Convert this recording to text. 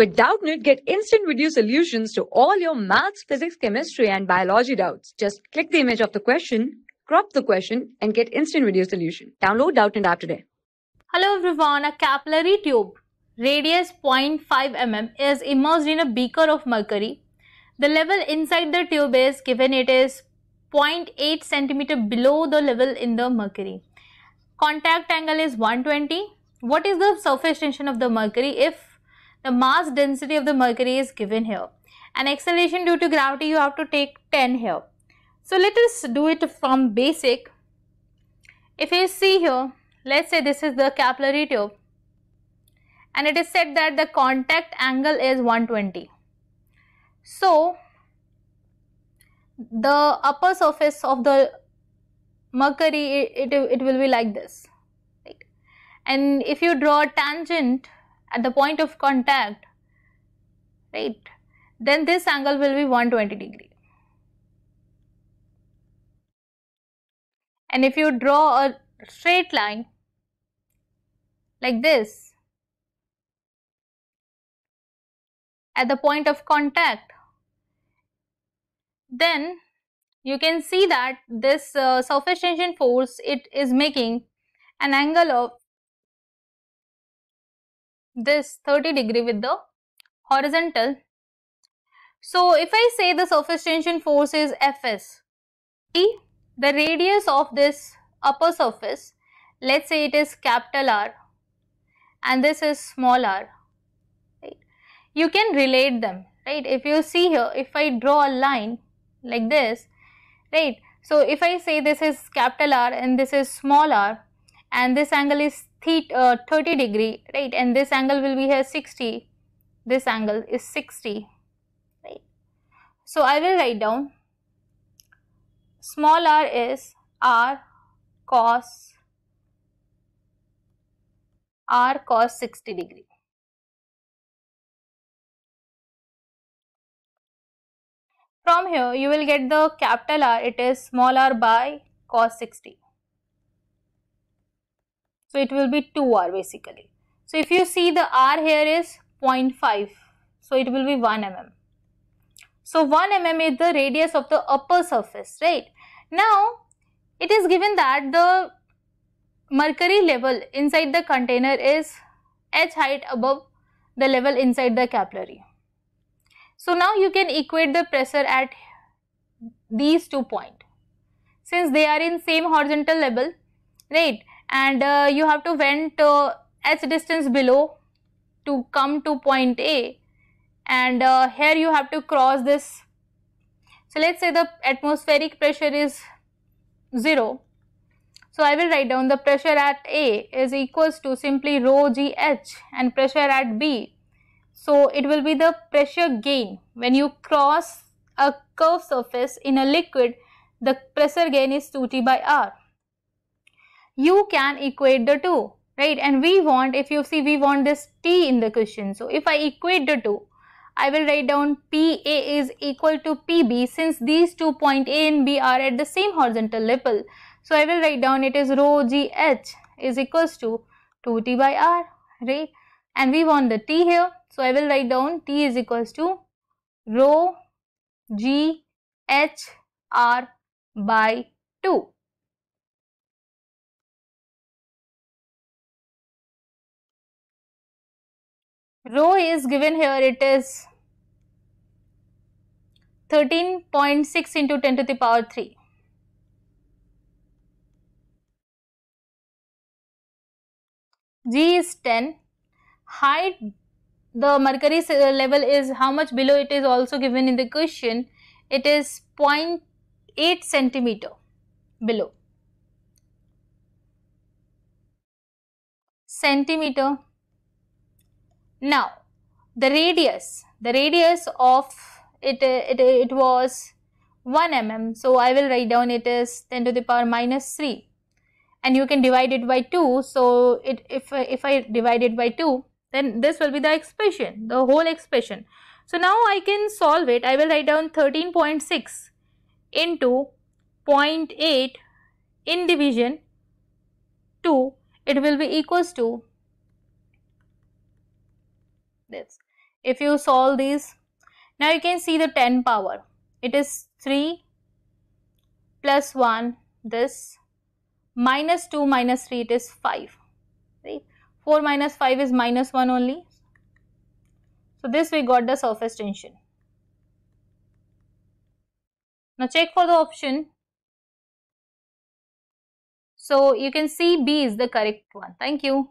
With Doubtnit, get instant video solutions to all your maths, physics, chemistry, and biology doubts. Just click the image of the question, crop the question, and get instant video solution. Download Doubtnit app today. Hello everyone, a capillary tube radius 0.5 mm is immersed in a beaker of mercury. The level inside the tube is given it is 0.8 cm below the level in the mercury. Contact angle is 120. What is the surface tension of the mercury if the mass density of the mercury is given here. And acceleration due to gravity you have to take 10 here. So let us do it from basic. If you see here, let's say this is the capillary tube and it is said that the contact angle is 120. So, the upper surface of the mercury it, it, it will be like this right? and if you draw a tangent at the point of contact, right, then this angle will be 120 degree. And if you draw a straight line like this, at the point of contact, then you can see that this uh, surface tension force it is making an angle of this 30 degree with the horizontal. So if I say the surface tension force is Fs, T, the radius of this upper surface, let's say it is capital R and this is small r, right? You can relate them, right? If you see here, if I draw a line like this, right? So if I say this is capital R and this is small r, and this angle is theta, uh, 30 degree, right? And this angle will be here 60. This angle is 60, right? So, I will write down small r is r cos r cos 60 degree. From here, you will get the capital R, it is small r by cos 60. So it will be 2R basically. So if you see the R here is 0.5. So it will be 1 mm. So 1 mm is the radius of the upper surface, right? Now it is given that the mercury level inside the container is h height above the level inside the capillary. So now you can equate the pressure at these two points. Since they are in same horizontal level, right? and uh, you have to vent uh, h distance below to come to point A and uh, here you have to cross this. So, let us say the atmospheric pressure is 0. So, I will write down the pressure at A is equals to simply rho g h and pressure at B. So, it will be the pressure gain when you cross a curved surface in a liquid the pressure gain is 2t by r you can equate the two, right? And we want, if you see, we want this t in the question. So, if I equate the two, I will write down PA is equal to PB since these two point A and B are at the same horizontal level. So, I will write down it is rho GH is equals to 2T by R, right? And we want the T here. So, I will write down T is equals to rho GH R by 2. Rho is given here, it is 13.6 into 10 to the power 3. G is 10. Height, the mercury uh, level is how much below it is also given in the question. It is 0.8 centimeter below. Centimeter now, the radius, the radius of it, it, it was 1 mm. So, I will write down it is 10 to the power minus 3 and you can divide it by 2. So, it, if, if I divide it by 2, then this will be the expression, the whole expression. So, now I can solve it. I will write down 13.6 into 0.8 in division 2 it will be equals to this. If you solve these, now you can see the 10 power. It is 3 plus 1 this minus 2 minus 3 it is 5 right 4 minus 5 is minus 1 only so this we got the surface tension now check for the option so you can see b is the correct one thank you